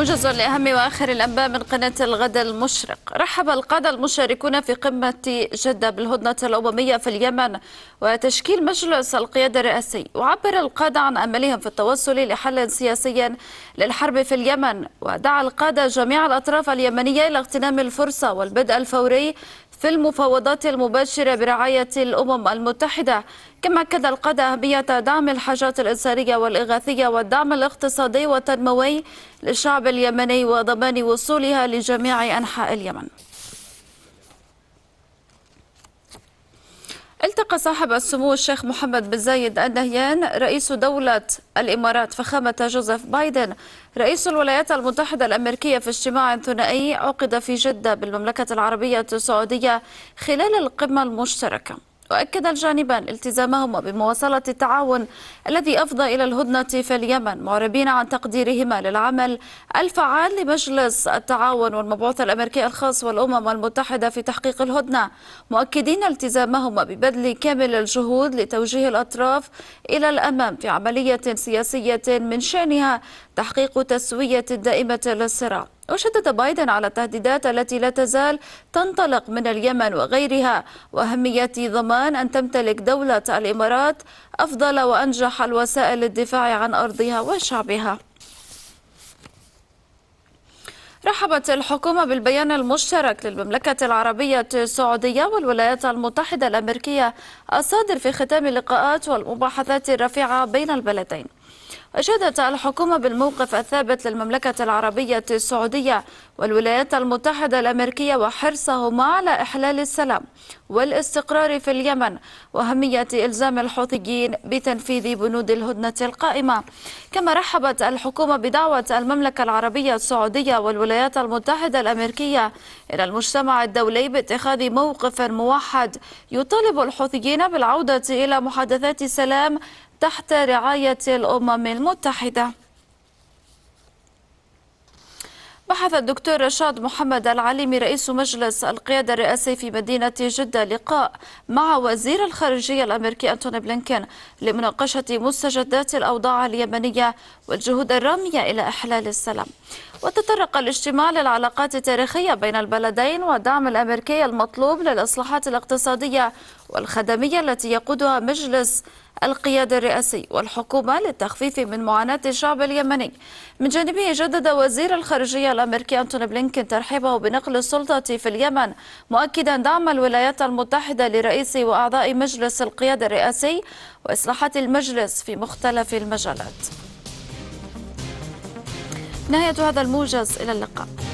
موجز لأهم وآخر الأنباء من قناة الغد المشرق رحب القادة المشاركون في قمة جدة بالهدنة الأممية في اليمن وتشكيل مجلس القيادة الرئاسي وعبر القادة عن أملهم في التوصل لحل سياسي للحرب في اليمن ودعا القادة جميع الأطراف اليمنية إلى اغتنام الفرصة والبدء الفوري في المفاوضات المباشرة برعاية الأمم المتحدة كما أكد القادة أهمية دعم الحاجات الإنسانية والإغاثية والدعم الاقتصادي والتنموي للشعب اليمني وضمان وصولها لجميع أنحاء اليمن التقى صاحب السمو الشيخ محمد بن زايد النهيان رئيس دولة الإمارات فخامة جوزيف بايدن رئيس الولايات المتحدة الأمريكية في اجتماع ثنائي عقد في جدة بالمملكة العربية السعودية خلال القمة المشتركة وأكد الجانبان التزامهما بمواصلة التعاون الذي أفضى إلى الهدنة في اليمن معربين عن تقديرهما للعمل الفعال لمجلس التعاون والمبعوث الأمريكي الخاص والأمم المتحدة في تحقيق الهدنة مؤكدين التزامهما ببذل كامل الجهود لتوجيه الأطراف إلى الأمام في عملية سياسية من شأنها تحقيق تسوية دائمة للصراع وشدد بايدن على التهديدات التي لا تزال تنطلق من اليمن وغيرها وأهمية ضمان أن تمتلك دولة الإمارات أفضل وأنجح الوسائل للدفاع عن أرضها وشعبها رحبت الحكومة بالبيان المشترك للمملكة العربية السعودية والولايات المتحدة الأمريكية الصادر في ختام اللقاءات والمباحثات الرفيعة بين البلدين أشادت الحكومة بالموقف الثابت للمملكة العربية السعودية والولايات المتحدة الأمريكية وحرصهما على إحلال السلام والاستقرار في اليمن وأهمية إلزام الحوثيين بتنفيذ بنود الهدنة القائمة كما رحبت الحكومة بدعوة المملكة العربية السعودية والولايات المتحدة الأمريكية إلى المجتمع الدولي باتخاذ موقف موحد يطالب الحوثيين بالعودة إلى محادثات السلام تحت رعاية الأمم المتحدة بحث الدكتور رشاد محمد العليمي رئيس مجلس القيادة الرئاسي في مدينة جدة لقاء مع وزير الخارجية الأمريكي أنتوني بلينكين لمناقشة مستجدات الأوضاع اليمنية والجهود الرامية إلى إحلال السلام وتطرق الاجتماع للعلاقات التاريخية بين البلدين والدعم الأمريكي المطلوب للإصلاحات الاقتصادية والخدمية التي يقودها مجلس القيادة الرئاسي والحكومة للتخفيف من معاناة الشعب اليمني من جانبه جدد وزير الخارجية الأمريكي أنتوني بلينكين ترحيبه بنقل السلطة في اليمن مؤكدا دعم الولايات المتحدة لرئيس وأعضاء مجلس القيادة الرئاسي وإصلاحات المجلس في مختلف المجالات نهاية هذا الموجز إلى اللقاء